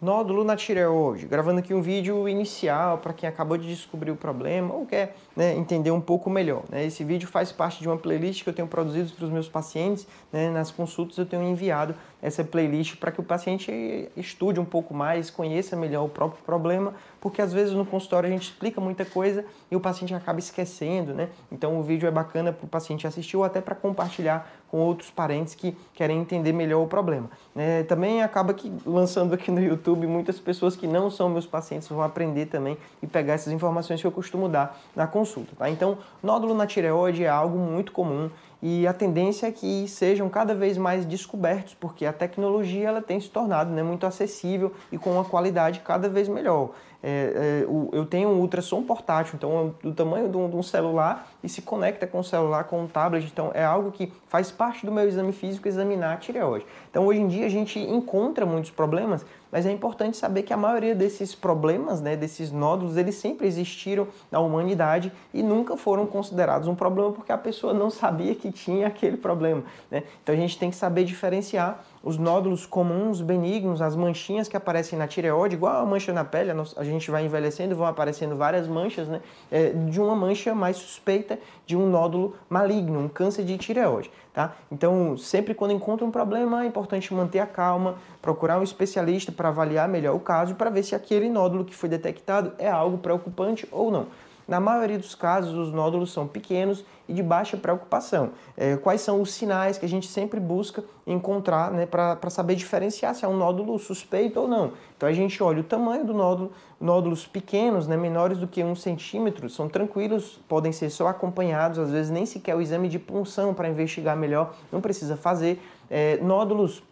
nódulo na tireoide, gravando aqui um vídeo inicial para quem acabou de descobrir o problema ou quer né, entender um pouco melhor. Né? Esse vídeo faz parte de uma playlist que eu tenho produzido para os meus pacientes, né, nas consultas eu tenho enviado essa playlist para que o paciente estude um pouco mais, conheça melhor o próprio problema, porque às vezes no consultório a gente explica muita coisa e o paciente acaba esquecendo, né? Então o vídeo é bacana para o paciente assistir ou até para compartilhar com outros parentes que querem entender melhor o problema. É, também acaba que lançando aqui no YouTube muitas pessoas que não são meus pacientes vão aprender também e pegar essas informações que eu costumo dar na consulta, tá? Então, nódulo na tireoide é algo muito comum e a tendência é que sejam cada vez mais descobertos, porque a tecnologia ela tem se tornado né, muito acessível e com uma qualidade cada vez melhor. É, é, eu tenho um ultrassom portátil, então é do tamanho de um, de um, celular e se conecta com o celular, com o tablet, então é algo que faz parte do meu exame físico examinar a tireoide. Então hoje em dia a gente encontra muitos problemas mas é importante saber que a maioria desses problemas, né, desses nódulos, eles sempre existiram na humanidade e nunca foram considerados um problema porque a pessoa não sabia que tinha aquele problema. Né? Então a gente tem que saber diferenciar os nódulos comuns, benignos, as manchinhas que aparecem na tireoide, igual a mancha na pele, a gente vai envelhecendo, vão aparecendo várias manchas, né? É, de uma mancha mais suspeita de um nódulo maligno, um câncer de tireoide, tá? Então, sempre quando encontra um problema, é importante manter a calma, procurar um especialista para avaliar melhor o caso, para ver se aquele nódulo que foi detectado é algo preocupante ou não. Na maioria dos casos, os nódulos são pequenos e de baixa preocupação. É, quais são os sinais que a gente sempre busca encontrar né, para saber diferenciar se é um nódulo suspeito ou não? Então a gente olha o tamanho do nódulo, nódulos pequenos, né, menores do que um centímetro, são tranquilos, podem ser só acompanhados, às vezes nem sequer o exame de punção para investigar melhor, não precisa fazer. É, nódulos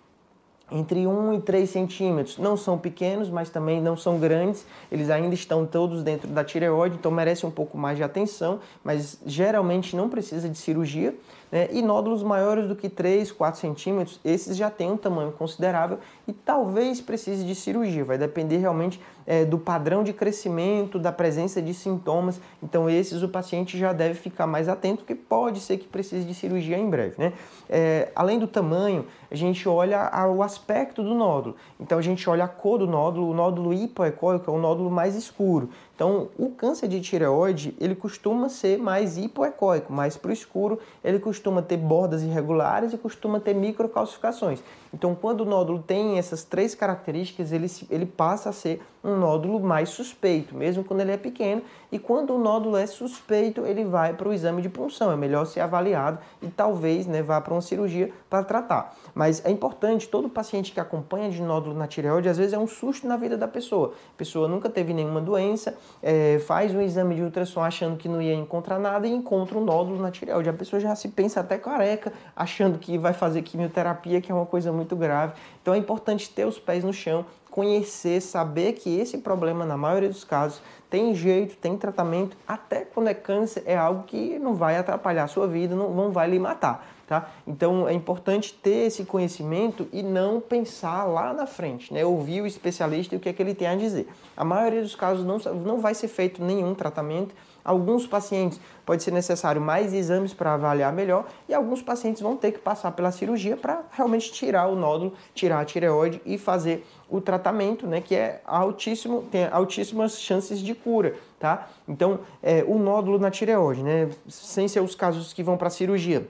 entre 1 e 3 centímetros. Não são pequenos, mas também não são grandes. Eles ainda estão todos dentro da tireoide, então merece um pouco mais de atenção, mas geralmente não precisa de cirurgia. Né? e nódulos maiores do que 3, 4 centímetros, esses já têm um tamanho considerável e talvez precise de cirurgia. Vai depender realmente é, do padrão de crescimento, da presença de sintomas. Então, esses o paciente já deve ficar mais atento, porque pode ser que precise de cirurgia em breve. Né? É, além do tamanho, a gente olha o aspecto do nódulo. Então, a gente olha a cor do nódulo, o nódulo hipoecóico é o nódulo mais escuro. Então, o câncer de tireoide, ele costuma ser mais hipoecóico, mais para o escuro, ele costuma ter bordas irregulares e costuma ter microcalcificações. Então, quando o nódulo tem essas três características, ele, ele passa a ser um nódulo mais suspeito, mesmo quando ele é pequeno. E quando o nódulo é suspeito, ele vai para o exame de punção. É melhor ser avaliado e talvez né, vá para uma cirurgia para tratar. Mas é importante, todo paciente que acompanha de nódulo na tireoide, às vezes é um susto na vida da pessoa. A pessoa nunca teve nenhuma doença, é, faz um exame de ultrassom achando que não ia encontrar nada e encontra um nódulo na tireoide. A pessoa já se pensa até careca, achando que vai fazer quimioterapia, que é uma coisa muito grave. Então é importante ter os pés no chão, conhecer, saber que esse problema, na maioria dos casos, tem jeito, tem tratamento, até quando é câncer é algo que não vai atrapalhar a sua vida, não, não vai lhe matar, tá? Então é importante ter esse conhecimento e não pensar lá na frente, né? Ouvir o especialista e o que é que ele tem a dizer. A maioria dos casos não, não vai ser feito nenhum tratamento, Alguns pacientes pode ser necessário mais exames para avaliar melhor e alguns pacientes vão ter que passar pela cirurgia para realmente tirar o nódulo, tirar a tireoide e fazer o tratamento, né, que é altíssimo, tem altíssimas chances de cura, tá? Então, é, o nódulo na tireoide, né? Sem ser os casos que vão para cirurgia.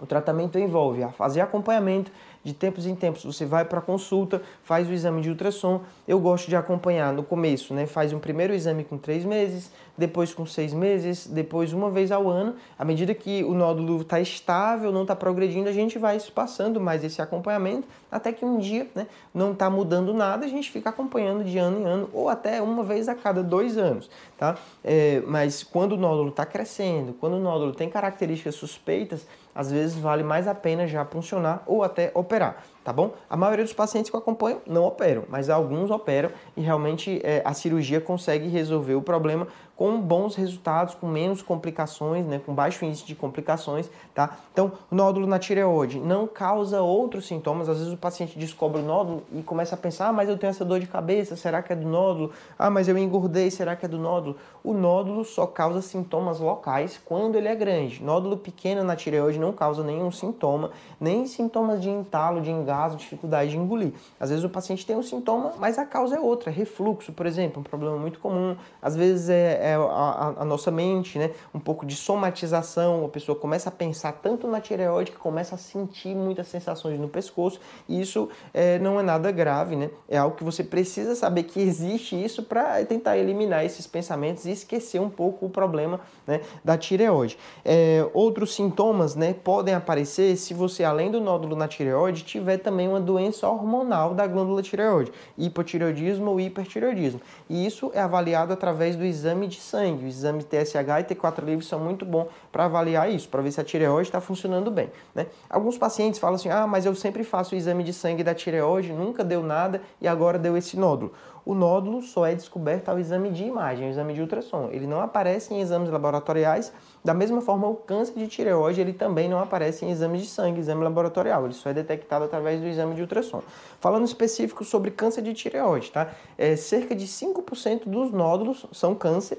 O tratamento envolve a fazer acompanhamento de tempos em tempos você vai para consulta, faz o exame de ultrassom. Eu gosto de acompanhar no começo, né? Faz um primeiro exame com três meses, depois com seis meses, depois uma vez ao ano. À medida que o nódulo está estável, não está progredindo, a gente vai passando mais esse acompanhamento até que um dia, né? Não está mudando nada, a gente fica acompanhando de ano em ano ou até uma vez a cada dois anos, tá? É, mas quando o nódulo está crescendo, quando o nódulo tem características suspeitas, às vezes vale mais a pena já funcionar ou até operar operar, tá bom? A maioria dos pacientes que eu acompanho não operam, mas alguns operam e realmente é, a cirurgia consegue resolver o problema com bons resultados, com menos complicações, né, com baixo índice de complicações, tá? Então, nódulo na tireoide não causa outros sintomas. Às vezes o paciente descobre o nódulo e começa a pensar: ah, mas eu tenho essa dor de cabeça, será que é do nódulo? Ah, mas eu engordei, será que é do nódulo? O nódulo só causa sintomas locais quando ele é grande. Nódulo pequeno na tireoide não causa nenhum sintoma, nem sintomas de entalo, de engasgo, dificuldade de engolir. Às vezes o paciente tem um sintoma, mas a causa é outra, refluxo, por exemplo, um problema muito comum. Às vezes é é a, a, nossa mente, né? Um pouco de somatização, a pessoa começa a pensar tanto na tireoide que começa a sentir muitas sensações no pescoço, e isso é, não é nada grave, né? É algo que você precisa saber que existe isso para tentar eliminar esses pensamentos e esquecer um pouco o problema né, da tireoide. É, outros sintomas né, podem aparecer se você, além do nódulo na tireoide, tiver também uma doença hormonal da glândula tireoide, hipotireoidismo ou hipertireoidismo. E isso é avaliado através do exame de de sangue. O exame TSH e T4 livre são muito bons para avaliar isso, para ver se a tireoide está funcionando bem. Né? Alguns pacientes falam assim: ah, mas eu sempre faço o exame de sangue da tireoide, nunca deu nada e agora deu esse nódulo. O nódulo só é descoberto ao exame de imagem, ao exame de ultrassom. Ele não aparece em exames laboratoriais. Da mesma forma, o câncer de tireoide ele também não aparece em exames de sangue, exame laboratorial. Ele só é detectado através do exame de ultrassom. Falando específico sobre câncer de tireoide, tá? É, cerca de 5% dos nódulos são câncer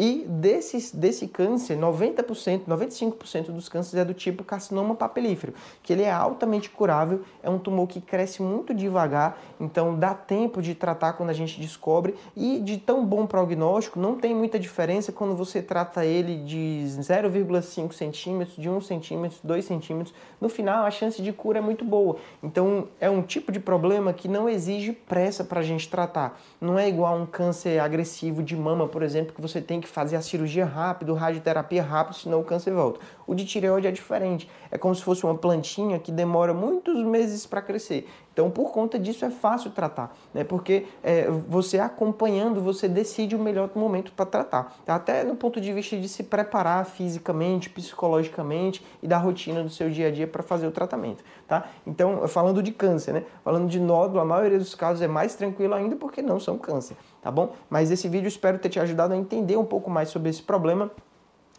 E desses, desse câncer, 90%, 95% dos cânceres é do tipo carcinoma papilífero, que ele é altamente curável, é um tumor que cresce muito devagar, então dá tempo de tratar quando a gente descobre e de tão bom prognóstico, não tem muita diferença quando você trata ele de 0,5 centímetros, de 1 centímetro, 2 centímetros. No final, a chance de cura é muito boa. Então, é um tipo de problema que não exige pressa para a gente tratar. Não é igual um câncer agressivo de mama, por exemplo, que você tem que que fazer a cirurgia rápido, radioterapia rápido, senão o câncer volta. O de tireoide é diferente, é como se fosse uma plantinha que demora muitos meses para crescer. Então, por conta disso, é fácil tratar, né? porque é, você acompanhando, você decide o melhor momento para tratar. Até no ponto de vista de se preparar fisicamente, psicologicamente e da rotina do seu dia a dia para fazer o tratamento. Tá? Então, falando de câncer, né? falando de nódulo, a maioria dos casos é mais tranquilo ainda porque não são câncer, tá bom? Mas esse vídeo espero ter te ajudado a entender um pouco mais sobre esse problema.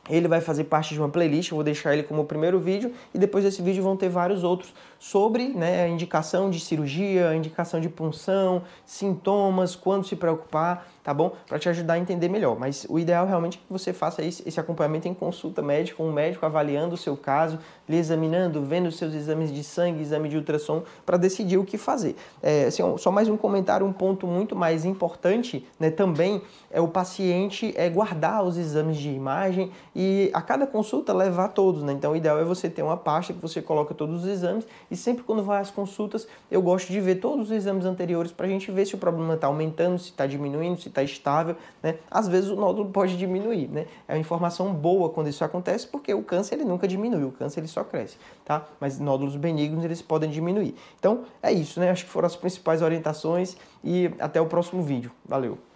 Ele vai fazer parte de uma playlist, eu vou deixar ele como o primeiro vídeo e depois desse vídeo vão ter vários outros sobre né, a indicação de cirurgia, a indicação de punção, sintomas, quando se preocupar, tá bom? Para te ajudar a entender melhor. Mas o ideal realmente é que você faça esse acompanhamento em consulta médica, um médico avaliando o seu caso, lhe examinando, vendo seus exames de sangue, exame de ultrassom, para decidir o que fazer. É, assim, só mais um comentário, um ponto muito mais importante né, também é o paciente é guardar os exames de imagem e a cada consulta levar todos. Né? Então, o ideal é você ter uma pasta que você coloca todos os exames e sempre quando vai às consultas, eu gosto de ver todos os exames anteriores para a gente ver se o problema está aumentando, se está diminuindo, se está estável. Né? Às vezes o nódulo pode diminuir. Né? É uma informação boa quando isso acontece, porque o câncer ele nunca diminui, o câncer ele só cresce. Tá? Mas nódulos benignos eles podem diminuir. Então é isso, né? Acho que foram as principais orientações e até o próximo vídeo. Valeu!